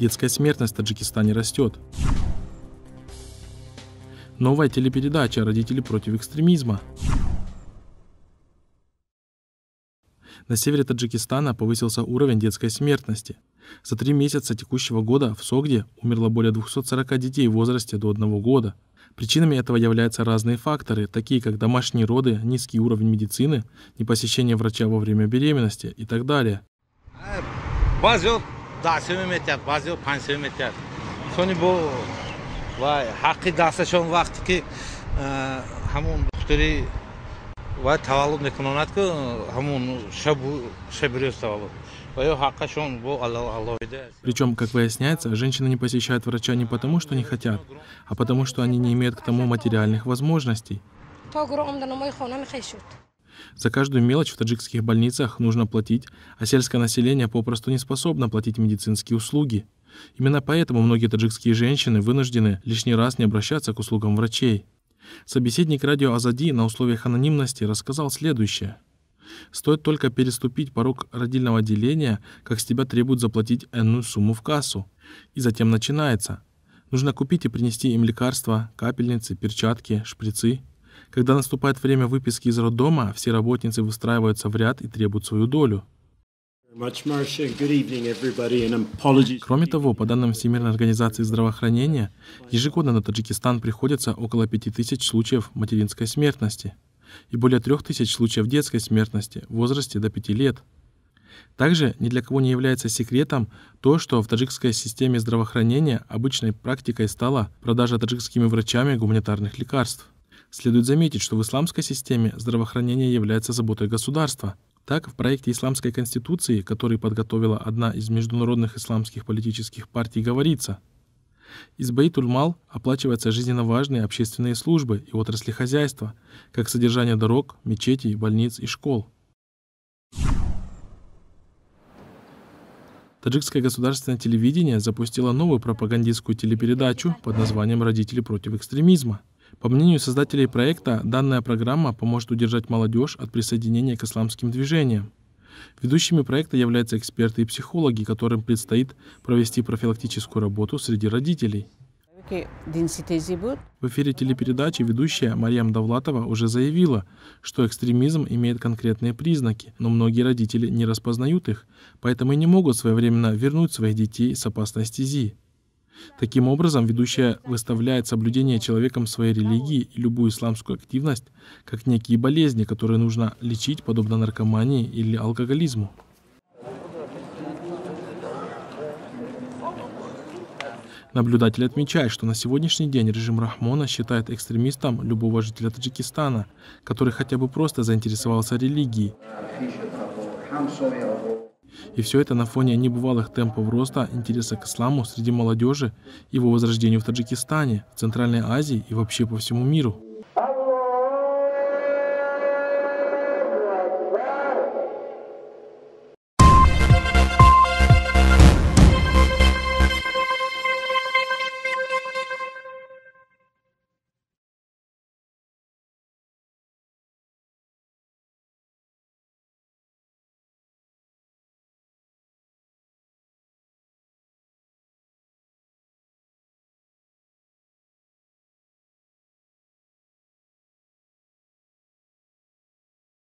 Детская смертность в Таджикистане растет. Новая телепередача «Родители против экстремизма». На севере Таджикистана повысился уровень детской смертности. За три месяца текущего года в Согде умерло более 240 детей в возрасте до 1 года. Причинами этого являются разные факторы, такие как домашние роды, низкий уровень медицины, непосещение врача во время беременности и так далее. Базил. 10 метр баъзеҳо 5 метр сони бо ва ҳаққи дасташон вақте ки ҳамон духтари ва таваллуд мекунонад ки ҳамон шабрӯз таваллуд Причем, как выясняется, женщины не посещают врача не потому, что не хотят, а потому, что они не имеют к тому материальных возможностей. За каждую мелочь в таджикских больницах нужно платить, а сельское население попросту не способно платить медицинские услуги. Именно поэтому многие таджикские женщины вынуждены лишний раз не обращаться к услугам врачей. Собеседник радио Азади на условиях анонимности рассказал следующее. Стоит только переступить порог родильного отделения, как с тебя требуют заплатить энную сумму в кассу. И затем начинается. Нужно купить и принести им лекарства, капельницы, перчатки, шприцы. Когда наступает время выписки из роддома, все работницы выстраиваются в ряд и требуют свою долю. Кроме того, по данным Всемирной организации здравоохранения, ежегодно на Таджикистан приходится около 5000 случаев материнской смертности и более 3000 случаев детской смертности в возрасте до 5 лет. Также ни для кого не является секретом то, что в таджикской системе здравоохранения обычной практикой стала продажа таджикскими врачами гуманитарных лекарств. Следует заметить, что в исламской системе здравоохранение является заботой государства. Так, в проекте Исламской Конституции, который подготовила одна из международных исламских политических партий, говорится «Из Бейтульмал оплачиваются жизненно важные общественные службы и отрасли хозяйства, как содержание дорог, мечетей, больниц и школ». Таджикское государственное телевидение запустило новую пропагандистскую телепередачу под названием «Родители против экстремизма». По мнению создателей проекта, данная программа поможет удержать молодежь от присоединения к исламским движениям. Ведущими проекта являются эксперты и психологи, которым предстоит провести профилактическую работу среди родителей. В эфире телепередачи ведущая Марьям Давлатова уже заявила, что экстремизм имеет конкретные признаки, но многие родители не распознают их, поэтому и не могут своевременно вернуть своих детей с опасной стези. Таким образом, ведущая выставляет соблюдение человеком своей религии и любую исламскую активность как некие болезни, которые нужно лечить, подобно наркомании или алкоголизму. Наблюдатель отмечает, что на сегодняшний день режим Рахмона считает экстремистом любого жителя Таджикистана, который хотя бы просто заинтересовался религией. И все это на фоне небывалых темпов роста интереса к исламу среди молодежи, его возрождению в Таджикистане, Центральной Азии и вообще по всему миру.